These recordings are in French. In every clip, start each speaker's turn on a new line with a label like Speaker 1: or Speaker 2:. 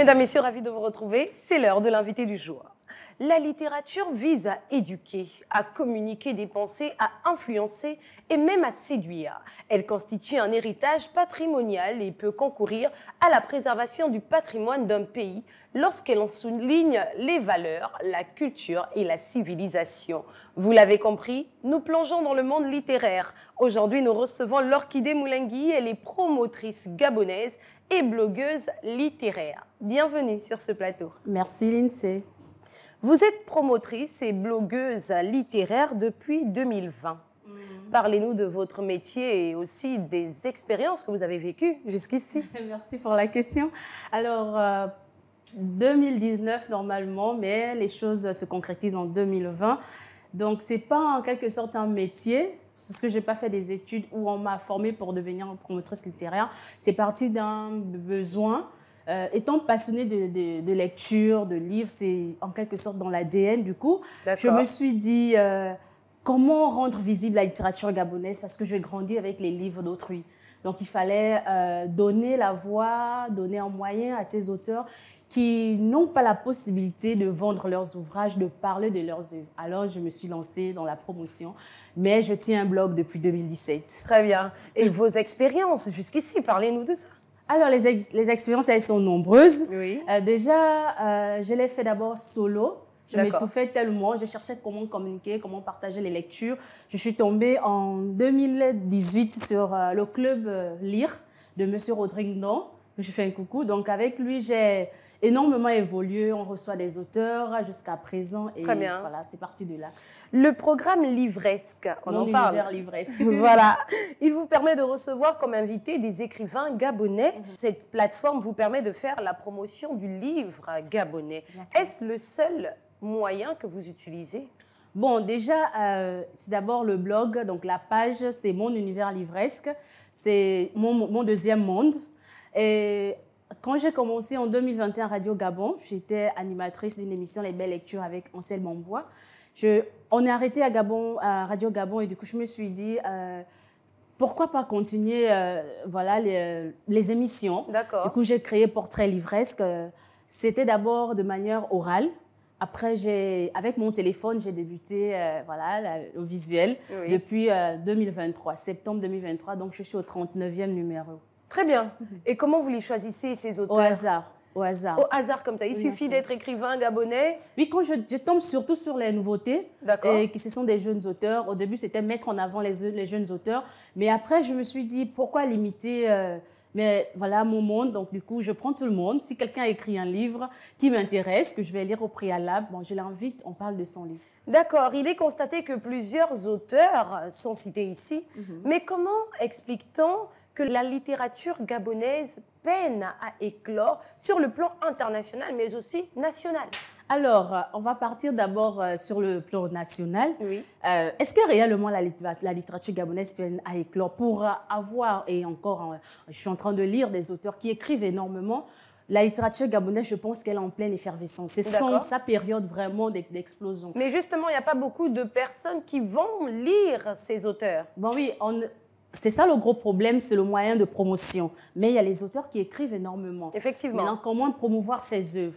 Speaker 1: Mesdames, Messieurs, ravis de vous retrouver. C'est l'heure de l'invité du jour. La littérature vise à éduquer, à communiquer des pensées, à influencer et même à séduire. Elle constitue un héritage patrimonial et peut concourir à la préservation du patrimoine d'un pays lorsqu'elle en souligne les valeurs, la culture et la civilisation. Vous l'avez compris, nous plongeons dans le monde littéraire. Aujourd'hui, nous recevons Lorchidée Moulingui, elle est promotrice gabonaise et blogueuse littéraire. Bienvenue sur ce plateau. Merci Lindsay. Vous êtes promotrice et blogueuse littéraire depuis 2020. Mm. Parlez-nous de votre métier et aussi des expériences que vous avez vécues jusqu'ici. Merci pour la question. Alors, 2019
Speaker 2: euh, normalement, mais les choses se concrétisent en 2020. Donc, ce n'est pas en quelque sorte un métier, c'est ce que j'ai pas fait des études où on m'a formée pour devenir promotrice littéraire. C'est parti d'un besoin. Euh, étant passionnée de, lecture, de livres, c'est en quelque sorte dans l'ADN du coup. Je me suis dit euh, comment rendre visible la littérature gabonaise parce que je vais avec les livres d'autrui. Donc il fallait euh, donner la voix, donner un moyen à ces auteurs qui n'ont pas la possibilité de vendre leurs ouvrages, de parler de leurs œuvres. Alors je me suis lancée dans la promotion, mais je tiens un blog depuis 2017. Très bien. Et vos expériences jusqu'ici, parlez-nous de ça. Alors, les, expériences, elles sont nombreuses. Oui. Euh, déjà, euh, je l'ai fait d'abord solo je m'étouffais tellement, je cherchais comment communiquer, comment partager les lectures. Je suis tombée en 2018 sur euh, le club euh, Lire de Monsieur Rodrignon. Je fais un coucou. Donc avec lui, j'ai énormément évolué. On reçoit des auteurs euh, jusqu'à présent. Et Très bien. Voilà, c'est parti de là.
Speaker 1: Le programme Livresque, on en parle. Livresque. voilà. Il vous permet de recevoir comme invité des écrivains gabonais. Mhm. Cette plateforme vous permet de faire la promotion du livre gabonais. Est-ce le seul moyens que vous utilisez Bon, déjà, euh, c'est
Speaker 2: d'abord le blog, donc la page, c'est mon univers livresque, c'est mon, deuxième monde. Et quand j'ai commencé en 2021 Radio Gabon, j'étais animatrice d'une émission Les Belles Lectures avec Anselme Ambois, on est arrêté à Gabon, à Radio Gabon, et du coup, je me suis dit. Euh, pourquoi pas continuer euh, voilà, les, les émissions D'accord. Du coup, j'ai créé Portrait Livresque. C'était d'abord de manière orale, après, j'ai, avec mon téléphone, j'ai débuté euh, voilà, au visuel depuis 2023, euh, septembre 2023. Donc, je suis au 39e numéro.
Speaker 1: Très bien. Mhm. Et comment vous les choisissez, ces auteurs Au hasard. Au hasard. Au hasard comme ça. Il suffit d'être
Speaker 2: écrivain gabonais. Oui, quand je, tombe surtout sur les nouveautés, et que ce sont des jeunes auteurs. Au début, c'était mettre en avant les, jeunes auteurs. Mais après, je me suis dit, pourquoi limiter euh, mais voilà mon monde. Donc, du coup, je prends tout le monde. Si quelqu'un écrit un livre qui m'intéresse,
Speaker 1: que je vais lire au préalable, bon, je l'invite, on parle de son livre. D'accord. Il est constaté que plusieurs auteurs sont cités ici. Mhm. Mais comment explique-t-on que la littérature gabonaise peine à éclore sur le plan international, mais aussi national.
Speaker 2: Alors, euh, on va partir d'abord euh, sur le plan national. Oui. Euh, est-ce que réellement la, littérature gabonaise peine à éclore pour avoir, et encore, je suis en train de lire des auteurs qui écrivent énormément, la littérature gabonaise, je pense qu'elle est en pleine effervescence. C'est sa
Speaker 1: période vraiment d'explosion. Mais justement, il n'y a pas beaucoup de personnes qui vont lire ces auteurs. Bon oui, on,
Speaker 2: c'est ça le gros problème, c'est le moyen de promotion. Mais il y a les auteurs qui écrivent énormément. Effectivement. Maintenant, comment promouvoir ces œuvres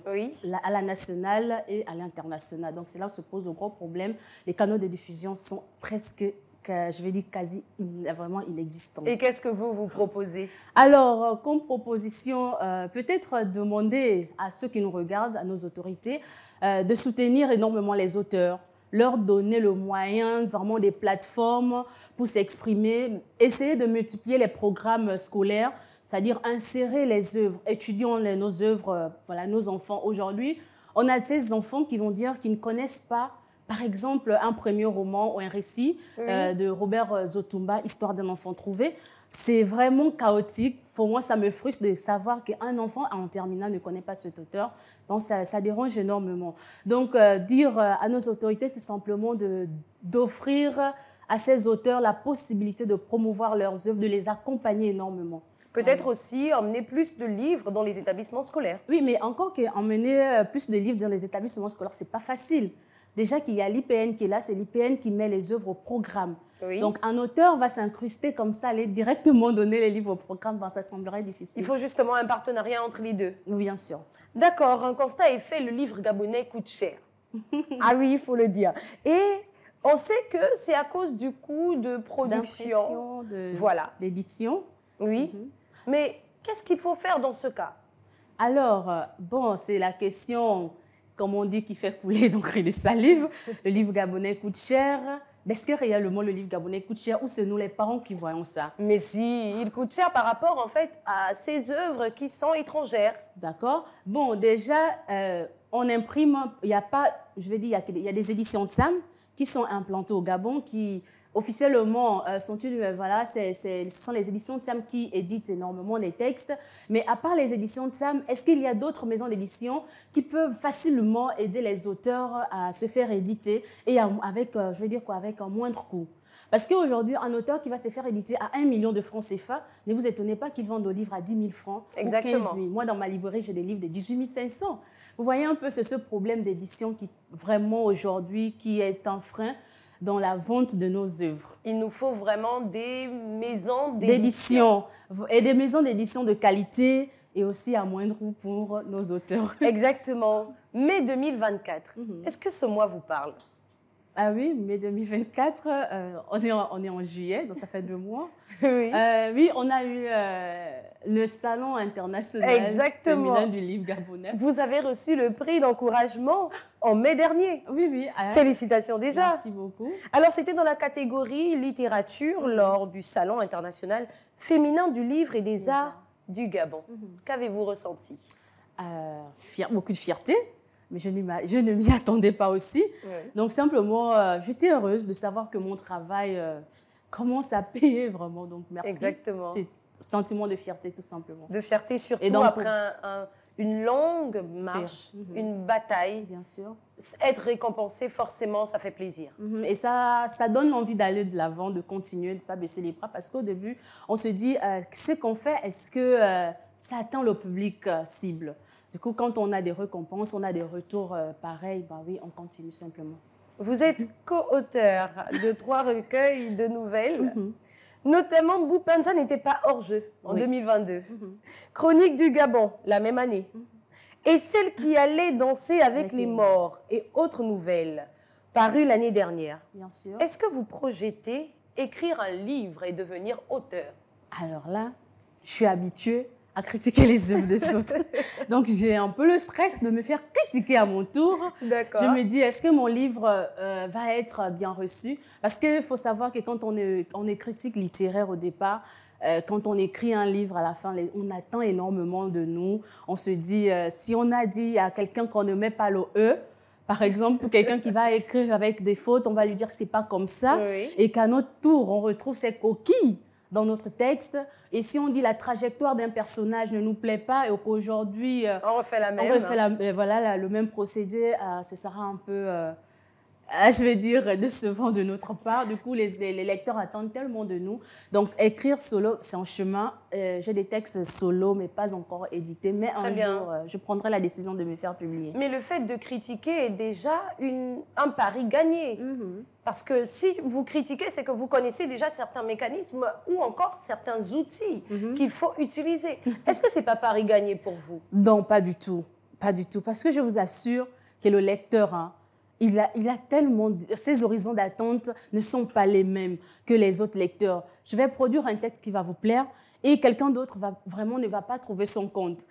Speaker 2: à la nationale et à l'international Donc c'est là où se pose le gros problème. Les canaux de diffusion sont presque je vais dire quasi vraiment inexistants. Et qu'est-ce que vous vous proposez Alors, euh, comme proposition, euh, peut-être demander à ceux qui nous regardent, à nos autorités, euh, de soutenir énormément les auteurs leur donner le moyen, vraiment des plateformes pour s'exprimer, essayer de multiplier les programmes scolaires, c'est-à-dire insérer les œuvres, étudier nos œuvres, euh, voilà, nos enfants aujourd'hui. On a ces enfants qui vont dire qu'ils ne connaissent pas par exemple, un premier roman ou un récit euh, de Robert euh, Zotumba, Histoire d'un enfant trouvé c'est vraiment chaotique. Pour moi, ça me frustre de savoir qu'un enfant en terminale ne connaît pas cet auteur. ça, dérange énormément. Donc, euh, dire euh, à nos autorités tout simplement d'offrir à ces auteurs la possibilité de promouvoir leurs œuvres, de les accompagner énormément. Peut-être aussi emmener plus de livres dans les établissements scolaires. Oui, mais encore qu'emmener euh, plus de livres dans les établissements scolaires, ce n'est pas facile. Déjà qu'il y a l'IPN qui est là, c'est l'IPN qui met les œuvres au programme. Donc un auteur va s'incruster comme ça, aller directement donner les livres au programme, ben, ça
Speaker 1: semblerait difficile. Il faut justement un partenariat entre les deux. Oui, bien sûr. D'accord, un constat est fait, le livre gabonais coûte cher. ah oui, il faut le dire. Et on sait que c'est à cause du coût de production,
Speaker 2: de, voilà,
Speaker 1: d'édition. Oui. Mhm.
Speaker 2: Mais qu'est-ce qu'il faut faire dans ce cas Alors, euh, bon, c'est la question comme on dit, qui fait couler donc les salive. Le livre gabonais coûte cher. Mais est-ce que réellement le livre gabonais coûte cher ou c'est nous les parents qui voyons ça Mais si, il coûte cher par rapport en fait à ces œuvres qui sont étrangères. D'accord. Bon, déjà, euh, on imprime, il n'y a pas, je vais dire, il y, y, a des éditions de SAM qui sont implantées au Gabon qui officiellement, euh, sont une, euh, voilà, ce sont les éditions de Sam qui éditent énormément les textes. Mais à part les éditions de Sam, est-ce qu'il y a d'autres maisons d'édition qui peuvent facilement aider les auteurs à se faire éditer et avec, euh, je veux dire quoi, avec un moindre coût parce qu'aujourd'hui, un auteur qui va se faire éditer à 1 million de francs CFA, ne vous étonnez pas qu'il vende au livres à 10 000 francs Exactement. ou Moi, dans ma librairie, j'ai des livres de 18 500. Vous voyez un peu ce, ce problème d'édition qui, vraiment, aujourd'hui, qui est un frein dans la vente de nos œuvres. Il nous faut vraiment des maisons d'édition. Et des maisons d'édition de qualité et aussi à moindre coût pour nos auteurs. Exactement. Mai 2024, mhm. est-ce que ce mois vous parle ah oui, mai 2024, euh, on, est en, on, est en, juillet, donc ça fait deux mois.
Speaker 1: oui. Euh, oui. on a
Speaker 2: eu euh,
Speaker 1: le Salon international féminin du
Speaker 2: livre gabonais.
Speaker 1: Vous avez reçu le prix d'encouragement en mai dernier. Oui, oui. Félicitations déjà. Merci beaucoup. Alors, c'était dans la catégorie littérature mhm. lors du Salon international féminin du livre et des, arts, du Gabon. Mhm. Qu'avez-vous ressenti Beaucoup de fierté
Speaker 2: mais je, ne m'y attendais pas aussi. Donc simplement, euh, j'étais heureuse de savoir que mon travail euh, commence à payer vraiment. Donc merci. Exactement. C'est sentiment de fierté tout simplement.
Speaker 1: De fierté surtout Et donc, après une longue marche, mhm. une bataille. Bien sûr. Être récompensé, forcément, ça fait plaisir. Mhm.
Speaker 2: Et ça, ça donne l'envie d'aller de l'avant, de continuer, de ne pas baisser les bras, parce qu'au début, on se dit, euh, ce qu'on fait, est-ce que ça atteint le public cible du coup, quand on a des récompenses, on a des retours
Speaker 1: euh, pareils, bah oui, on continue simplement. Vous êtes mhm. co-auteur de trois recueils de nouvelles. Mhm. Notamment, Boupanza n'était pas hors jeu en 2022. Mhm. Chronique du Gabon, la même année. Et celle qui allait danser avec, les, les morts et autres nouvelles, parue l'année dernière. Bien sûr. Est-ce que vous projetez écrire un livre et devenir auteur Alors là, je suis
Speaker 2: habituée à critiquer les œuvres de autres. Donc j'ai un peu le stress de me faire critiquer à mon tour. Je
Speaker 1: me dis,
Speaker 2: est-ce que mon livre euh, va être bien reçu Parce qu'il faut savoir que quand on est, on est critique littéraire au départ, euh, quand on écrit un livre à la fin, on attend énormément de nous. On se dit, euh, si on a dit à quelqu'un qu'on ne met pas le E, par exemple, quelqu'un qui va écrire avec des fautes, on va lui dire c'est pas comme ça. Et qu'à notre tour, on retrouve ses coquilles dans notre texte. Et si on dit la trajectoire d'un personnage ne nous plaît pas et qu'aujourd'hui...
Speaker 1: Euh, on refait la même. Euh,
Speaker 2: voilà, le même procédé, euh, ce sera un peu... Ah, je vais dire, de ce vent de notre part. Du coup, les, lecteurs attendent tellement de nous. Donc, écrire solo, c'est en chemin. Euh, j'ai des textes solo, mais pas encore édités. Mais un jour, euh, je prendrai la décision de me faire publier. Mais
Speaker 1: le fait de critiquer est déjà une, un pari gagné. Mhm. Parce que si vous critiquez, c'est que vous connaissez déjà certains mécanismes ou encore certains outils mhm. qu'il faut utiliser. Est-ce que c'est pas pari gagné pour vous
Speaker 2: Non, pas du tout. Pas du tout. Parce que je vous assure que le lecteur, hein, il a, tellement... Ses horizons d'attente ne sont pas les mêmes que les autres lecteurs. Je vais produire un texte qui va vous plaire et quelqu'un d'autre va, vraiment ne va pas trouver son compte.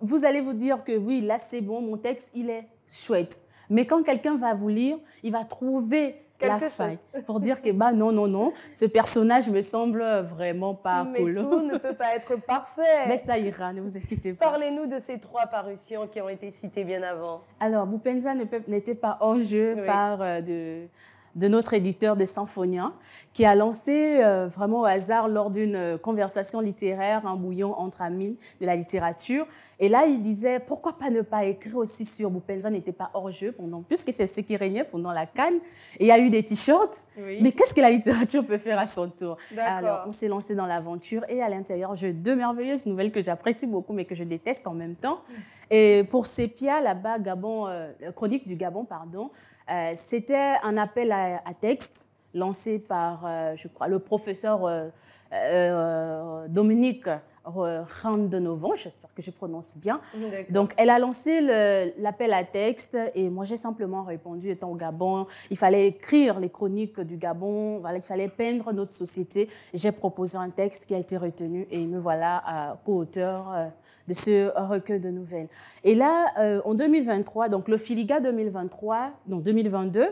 Speaker 2: Vous allez vous dire que oui, là c'est bon, mon texte, il est chouette. Mais quand quelqu'un va vous lire, il va trouver la Pour dire que, bah non, non, non, ce personnage me semble vraiment pas Mais tout ne peut
Speaker 1: pas être parfait. Mais ça ira, ne vous inquiétez pas. Parlez-nous de ces trois parutions qui ont été citées bien avant.
Speaker 2: Alors, Boupenza n'était pas en jeu par euh, de de notre éditeur de Symphonia, qui a lancé euh, vraiment au hasard lors d'une euh, conversation littéraire, un bouillon entre amis de la littérature. Et là, il disait pourquoi pas ne pas écrire aussi sur Boupenza n'était pas hors jeu pendant, puisque c'est ce qui régnait pendant la canne. Et il y a eu des t-shirts. Mais qu'est-ce que la littérature peut faire à son tour Alors, on s'est lancé dans l'aventure et à l'intérieur, j'ai deux merveilleuses nouvelles que j'apprécie beaucoup, mais que je déteste en même temps. Et pour Sepia, là-bas, Gabon, euh, Chronique du Gabon, pardon, euh, c'était un appel à, à, texte lancé par, euh, je crois, le professeur euh, Dominique Randonovan, j'espère que je prononce bien. Mm, donc, elle a lancé l'appel à texte et moi, j'ai simplement répondu, étant au Gabon, il fallait écrire les chroniques du Gabon, il fallait peindre notre société. J'ai proposé un texte qui a été retenu et me voilà co-auteur euh, de ce recueil de nouvelles. Et là, euh, en 2023, donc le Filiga 2023, non, 2022,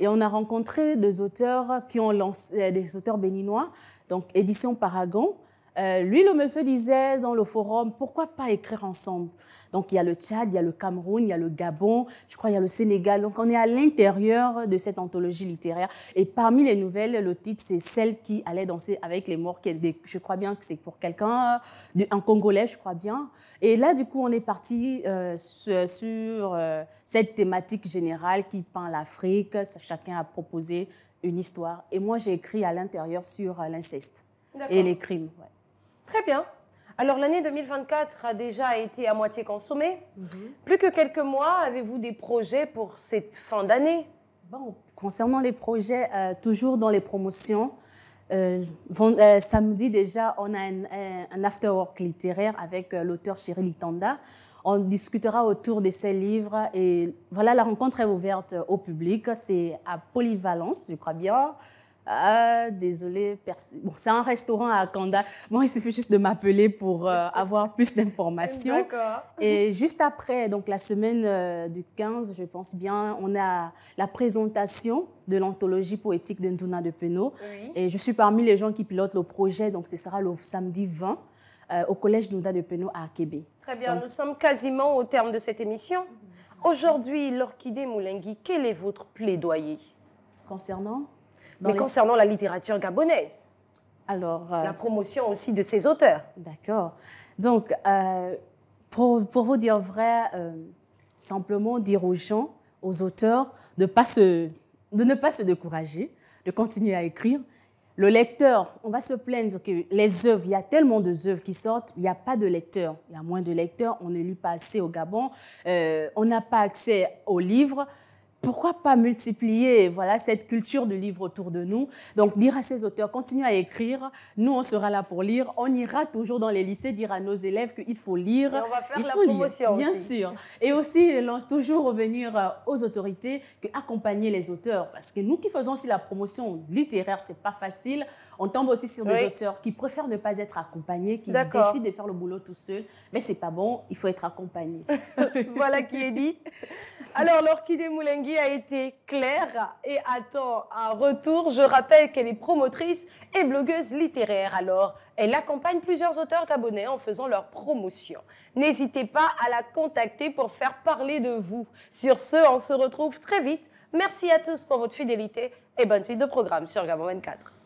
Speaker 2: et on a rencontré des auteurs qui ont lancé, euh, des auteurs béninois, donc Édition Paragon, euh, lui, le monsieur disait dans le forum, pourquoi pas écrire ensemble Donc il y a le Tchad, il y a le Cameroun, il y a le Gabon, je crois il y a le Sénégal. Donc on est à l'intérieur de cette anthologie littéraire. Et parmi les nouvelles, le titre, c'est Celle qui allait danser avec les morts. Je crois bien que c'est pour quelqu'un, un Congolais, je crois bien. Et là, du coup, on est parti euh, sur, euh, cette thématique générale qui peint l'Afrique. Chacun a proposé une histoire. Et moi, j'ai écrit à l'intérieur sur l'inceste et les crimes.
Speaker 1: Très bien. Alors l'année 2024 a déjà été à moitié consommée. Mhm. Plus que quelques mois, avez-vous des projets pour cette fin d'année
Speaker 2: Bon, concernant les projets, euh, toujours dans les promotions, euh, euh, samedi déjà, on a un, un, after-work littéraire avec l'auteur Chéri Litanda. On discutera autour de ses livres et voilà, la rencontre est ouverte au public. C'est à Polyvalence, je crois bien. Ah, désolé, bon, c'est un restaurant à Kanda. Bon, il suffit juste de m'appeler pour euh, avoir plus d'informations. Et juste après, donc la semaine euh, du 15, je pense bien, on a la présentation de l'anthologie poétique de Nduna de Peno. Et je suis parmi les gens qui pilotent le projet, donc ce sera le samedi 20 euh, au collège Nduna de Peno à Québec. Très bien, nous sommes
Speaker 1: quasiment au terme de cette émission. Mhm. Aujourd'hui, l'orchidée Moulengui, quel est votre plaidoyer Concernant mais concernant la littérature gabonaise Alors, euh, La promotion aussi de ses auteurs D'accord.
Speaker 2: Donc, euh, pour, pour, vous dire vrai, euh, simplement dire aux gens, aux auteurs, de, pas se, de ne pas se décourager, de continuer à écrire. Le lecteur, on va se plaindre que les œuvres, il y a tellement de œuvres qui sortent, il n'y a pas de lecteur. Il y a moins de lecteurs, on ne lit pas assez au Gabon, on n'a pas accès aux livres pourquoi pas multiplier voilà cette culture de livres autour de nous Donc dire à ces auteurs, continuez à écrire, nous on sera là pour lire, on ira toujours dans les lycées dire à nos élèves qu'il faut lire, on va faire la promotion lire, bien sûr. Et aussi lance toujours revenir euh, aux autorités que accompagner les auteurs parce que nous qui faisons aussi la promotion littéraire, c'est pas facile. On tombe aussi sur des auteurs qui préfèrent ne pas être accompagnés, qui décident de faire le
Speaker 1: boulot tout seul. Mais c'est pas bon, il faut être accompagné. voilà qui est dit. Alors, l'orchidée Moulengui a été claire et attend un retour. Je rappelle qu'elle est promotrice et blogueuse littéraire. Alors, elle accompagne plusieurs auteurs gabonais en faisant leur promotion. N'hésitez pas à la contacter pour faire parler de vous. Sur ce, on se retrouve très vite. Merci à tous pour votre fidélité et bonne suite de programme sur Gabon 24.